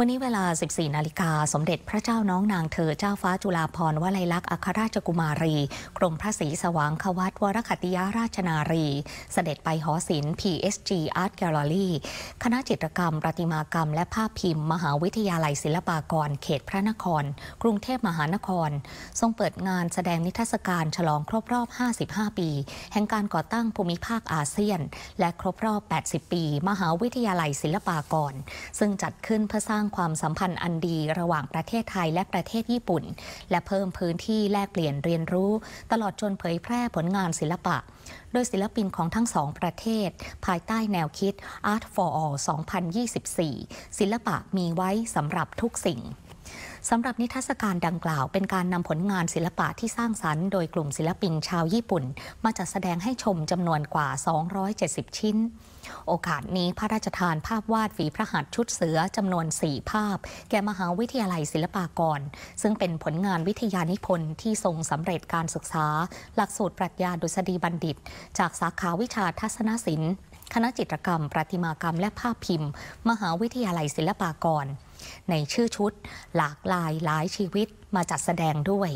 วันนี้เวลา 14 นาฬิกา สมเด็จพระเจ้าน้องนางเธอ เจ้าฟ้าจุฬาภรณ์วลัยลักษณ์อัครราชกุมารี กรมพระศรีสว่างควัตวรคติยาราชนารี เสด็จไปหอศิลป์ PSG Art Gallery คณะจิตรกรรม ประติมากรรม และภาพพิมพ์ มหาวิทยาลัยศิลปากร เขตพระนคร กรุงเทพมหานคร ทรงเปิดงานแสดงนิทรรศการฉลองครบรอบ 55 ปี แห่งการก่อตั้งภูมิภาคอาเซียน และครบรอบ 80 ปี มหาวิทยาลัยศิลปากร ซึ่งจัดขึ้นเพื่อสร้างางความสัมพันธ์อันดีระหว่างประเทศไทยและประเทศญี่ปุ่น และเพิ่มพื้นที่แลกเปลี่ยนเรียนรู้ ตลอดจนเผยแพร่ผลงานศิลปะ โดยศิลปินของทั้งสองประเทศ ภายใต้แนวคิด Art for All 2024 ศิลปะมีไว้สำหรับทุกสิ่งสำหรับนิทรรศการดังกล่าวเป็นการนำผลงานศิลปะที่สร้างสรรค์โดยกลุ่มศิลปินชาวญี่ปุ่น มาจัดแสดงให้ชมจำนวนกว่า 270 ชิ้น โอกาสนี้พระราชทานภาพวาดฝีพระหัตถ์ชุดเสือจำนวน 4 ภาพแก่มหาวิทยาลัยศิลปากร ซึ่งเป็นผลงานวิทยานิพนธ์ที่ทรงสำเร็จการศึกษา หลักสูตรปรัชญาดุษฎีบัณฑิต จากสาขาวิชาทัศนศิลป์ คณะจิตรกรรมประติมากรรมและภาพพิมพ์ มหาวิทยาลัยศิลปากรในชื่อชุด หลากหลายหลายชีวิตมาจัดแสดงด้วย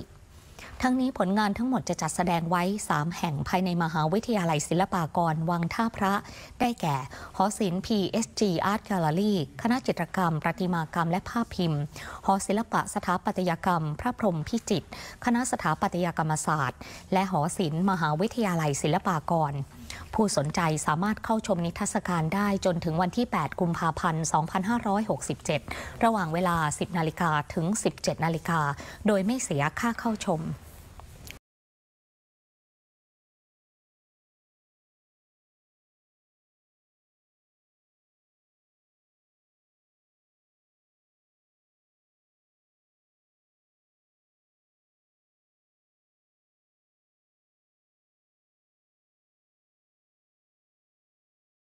ทั้งนี้ผลงานทั้งหมดจะจัดแสดงไว้ 3 แห่งภายในมหาวิทยาลัยศิลปากร วังท่าพระได้แก่ หอศิลป์ PSG Art Gallery คณะจิตรกรรม ประติมากรรมและภาพพิมพ์ หอศิลปะสถาปัตยกรรม พระพรหมพิจิตรคณะสถาปัตยกรรมศาสตร์ และหอศิลป์มหาวิทยาลัยศิลปากรผู้สนใจสามารถเข้าชมนิทรรศการได้จนถึงวันที่ 8 กุมภาพันธ์ 2567 ระหว่างเวลา 10 นาฬิกาถึง 17 นาฬิกา โดยไม่เสียค่าเข้าชม